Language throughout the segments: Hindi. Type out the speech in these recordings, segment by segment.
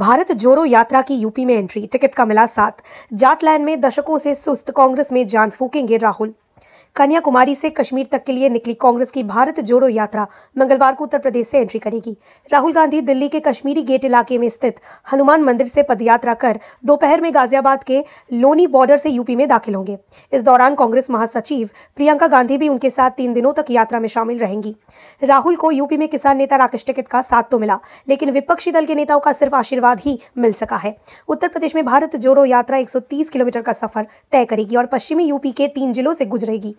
भारत जोरो यात्रा की यूपी में एंट्री टिकट का मिला साथ जाटलैंड में दशकों से सुस्त कांग्रेस में जान फूकेंगे राहुल कन्याकुमारी से कश्मीर तक के लिए निकली कांग्रेस की भारत जोड़ो यात्रा मंगलवार को उत्तर प्रदेश से एंट्री करेगी राहुल गांधी दिल्ली के कश्मीरी गेट इलाके में स्थित हनुमान मंदिर से पदयात्रा कर दोपहर में गाजियाबाद के लोनी बॉर्डर से यूपी में दाखिल होंगे इस दौरान कांग्रेस महासचिव प्रियंका गांधी भी उनके साथ तीन दिनों तक यात्रा में शामिल रहेंगी राहुल को यूपी में किसान नेता राकेश टिकट का साथ तो मिला लेकिन विपक्षी दल के नेताओं का सिर्फ आशीर्वाद ही मिल सका है उत्तर प्रदेश में भारत जोड़ो यात्रा 130 किलोमीटर का सफर तय करेगी और पश्चिमी यूपी के तीन जिलों से गुजरेगी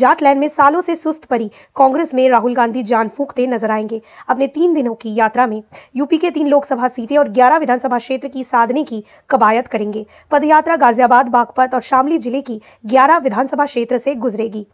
जाटलैंड में सालों से सुस्त पड़ी कांग्रेस में राहुल गांधी जान फूकते नजर आएंगे अपने तीन दिनों की यात्रा में यूपी के तीन लोकसभा सीटें और ग्यारह विधानसभा क्षेत्र की साधने की कवायद करेंगे पदयात्रा गाजियाबाद बागपत और शामली जिले की ग्यारह विधानसभा क्षेत्र से गुजरेगी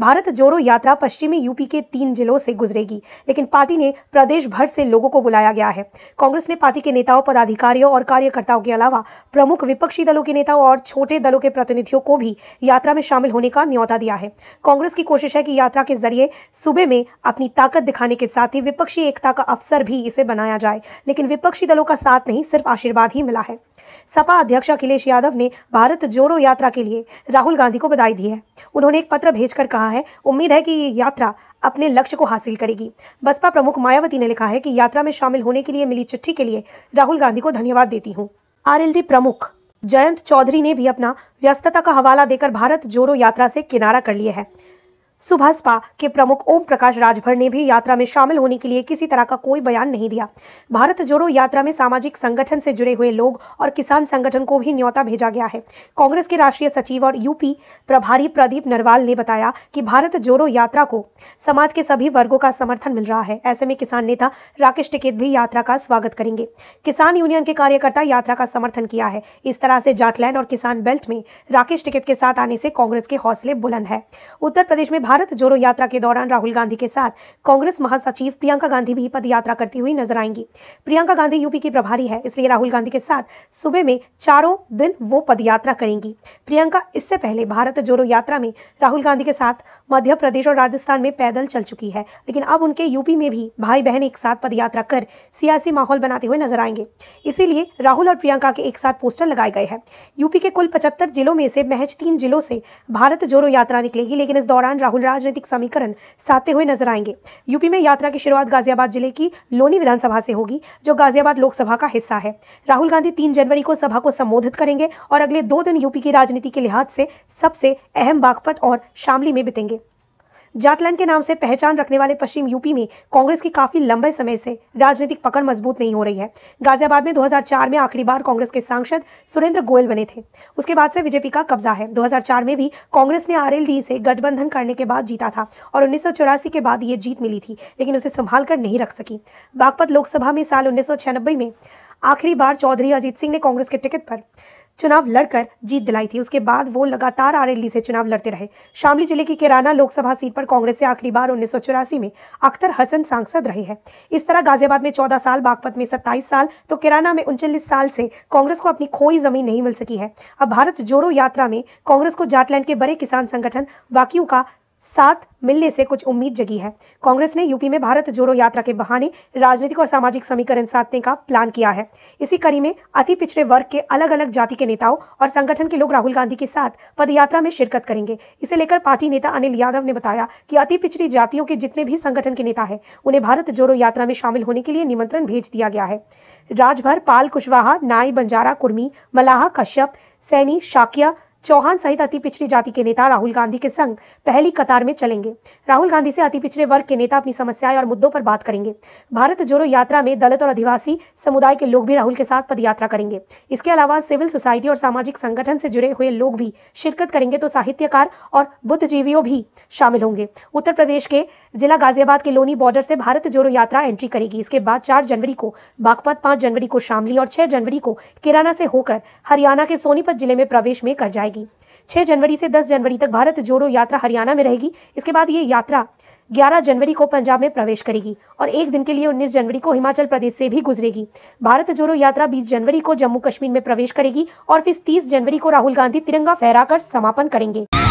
भारत जोड़ो यात्रा पश्चिमी यूपी के तीन जिलों से गुजरेगी लेकिन पार्टी ने प्रदेश भर से लोगों को बुलाया गया है कांग्रेस ने पार्टी के नेताओं पदाधिकारियों और कार्यकर्ताओं के अलावा प्रमुख विपक्षी दलों के नेताओं और छोटे दलों के प्रतिनिधियों को भी यात्रा में शामिल होने का न्यौता दिया है कांग्रेस की कोशिश है कि यात्रा के जरिए सूबे में अपनी ताकत दिखाने के साथ ही विपक्षी एकता का अवसर भी इसे बनाया जाए लेकिन विपक्षी दलों का साथ नहीं सिर्फ आशीर्वाद ही मिला है सपा अध्यक्ष अखिलेश यादव ने भारत जोड़ो यात्रा के लिए राहुल गांधी को बधाई दी है उन्होंने एक पत्र भेजकर कर कहा है उम्मीद है कि ये यात्रा अपने लक्ष्य को हासिल करेगी बसपा प्रमुख मायावती ने लिखा है कि यात्रा में शामिल होने के लिए मिली चिट्ठी के लिए राहुल गांधी को धन्यवाद देती हूँ आर प्रमुख जयंत चौधरी ने भी अपना व्यस्तता का हवाला देकर भारत जोड़ो यात्रा से किनारा कर लिया है सुभाषपा के प्रमुख ओम प्रकाश राजभर ने भी यात्रा में शामिल होने के लिए किसी तरह का कोई बयान नहीं दिया भारत जोड़ो यात्रा में सामाजिक संगठन से जुड़े हुए लोग और किसान संगठन को भी न्योता भेजा गया है कांग्रेस के राष्ट्रीय सचिव और यूपी प्रभारी प्रदीप नरवाल ने बताया कि भारत जोड़ो यात्रा को समाज के सभी वर्गों का समर्थन मिल रहा है ऐसे में किसान नेता राकेश टिकेत भी यात्रा का स्वागत करेंगे किसान यूनियन के कार्यकर्ता यात्रा का समर्थन किया है इस तरह से जाटलैंड और किसान बेल्ट में राकेश टिकेत के साथ आने से कांग्रेस के हौसले बुलंद है उत्तर प्रदेश में भारत जोड़ो यात्रा के दौरान राहुल गांधी के साथ कांग्रेस महासचिव प्रियंका गांधी भी पद यात्रा करती हुई नजर आएंगी प्रियंका गांधी यूपी की प्रभारी है इसलिए राहुल गांधी के साथ सुबह में चारों दिन वो यात्रा करेंगी प्रियंका इससे पहले भारत जोड़ो यात्रा में राहुल गांधी के साथ मध्य प्रदेश और राजस्थान में पैदल चल चुकी है लेकिन अब उनके यूपी में भी भाई बहन एक साथ यात्रा कर सियासी माहौल बनाते हुए नजर आएंगे इसीलिए राहुल और प्रियंका के एक साथ पोस्टर लगाए गए हैं यूपी के कुल पचहत्तर जिलों में से महज तीन जिलों से भारत जोड़ो यात्रा निकलेगी लेकिन इस दौरान राहुल राजनीतिक समीकरण साधते हुए नजर आएंगे यूपी में यात्रा की शुरुआत गाजियाबाद जिले की लोनी विधानसभा से होगी जो गाजियाबाद लोकसभा का हिस्सा है राहुल गांधी तीन जनवरी को सभा को संबोधित करेंगे और अगले दो दिन यूपी की राजनीति के लिहाज से सबसे अहम बागपत और शामली में बितेंगे जाटलैंड के नाम से पहचान रखने वाले पश्चिम यूपी में कांग्रेस की काफी लंबे समय से राजनीतिक पकड़ मजबूत नहीं हो रही है गाजियाबाद में 2004 में आखिरी बार कांग्रेस के सांसद सुरेंद्र गोयल बने थे उसके बाद से बीजेपी का कब्जा है 2004 में भी कांग्रेस ने आरएलडी से गठबंधन करने के बाद जीता था और उन्नीस के बाद ये जीत मिली थी लेकिन उसे संभाल कर नहीं रख सकी बागपत लोकसभा में साल उन्नीस में आखिरी बार चौधरी अजीत सिंह ने कांग्रेस के टिकट पर चुनाव लड़कर जीत दिलाई थी उसके बाद वो लगातार आरएलडी से चुनाव लड़ते रहे शामली जिले की केराना लोकसभा सीट पर कांग्रेस से आखिरी बार उन्नीस में अख्तर हसन सांसद रहे हैं इस तरह गाजियाबाद में चौदह साल बागपत में सत्ताईस साल तो केराना में उनचालीस साल से कांग्रेस को अपनी खोई जमीन नहीं मिल सकी है अब भारत जोड़ो यात्रा में कांग्रेस को जाटलैंड के बड़े किसान संगठन वाक्यू का साथ मिलने से कुछ उम्मीद जगी है कांग्रेस ने यूपी में भारत जोड़ो यात्रा के बहाने राजनीतिक और सामाजिक समीकरण साधने का प्लान किया है इसी कड़ी में अति पिछड़े वर्ग के अलग अलग जाति के नेताओं और संगठन के लोग राहुल गांधी के साथ पदयात्रा में शिरकत करेंगे इसे लेकर पार्टी नेता अनिल यादव ने बताया की अति पिछड़ी जातियों के जितने भी संगठन के नेता है उन्हें भारत जोड़ो यात्रा में शामिल होने के लिए निमंत्रण भेज दिया गया है राजभर पाल कुशवाहा नाई बंजारा कुर्मी मलाहा कश्यप सैनी शाकिया चौहान सहित अति पिछड़ी जाति के नेता राहुल गांधी के संग पहली कतार में चलेंगे राहुल गांधी से अति पिछड़े वर्ग के नेता अपनी समस्याएं और मुद्दों पर बात करेंगे भारत जोड़ो यात्रा में दलित और आदिवासी समुदाय के लोग भी राहुल के साथ पदयात्रा करेंगे इसके अलावा सिविल सोसाइटी और सामाजिक संगठन से जुड़े हुए लोग भी शिरकत करेंगे तो साहित्यकार और बुद्धिजीवियों भी शामिल होंगे उत्तर प्रदेश के जिला गाजियाबाद के लोनी बॉर्डर से भारत जोड़ो यात्रा एंट्री करेगी इसके बाद चार जनवरी को बागपत पांच जनवरी को शामली और छह जनवरी को किराना से होकर हरियाणा के सोनीपत जिले में प्रवेश में कर जाएगी जाएगी 6 जनवरी से 10 जनवरी तक भारत जोड़ो यात्रा हरियाणा में रहेगी इसके बाद ये यात्रा 11 जनवरी को पंजाब में प्रवेश करेगी और एक दिन के लिए 19 जनवरी को हिमाचल प्रदेश से भी गुजरेगी भारत जोड़ो यात्रा 20 जनवरी को जम्मू कश्मीर में प्रवेश करेगी और फिर 30 जनवरी को राहुल गांधी तिरंगा फहराकर समापन करेंगे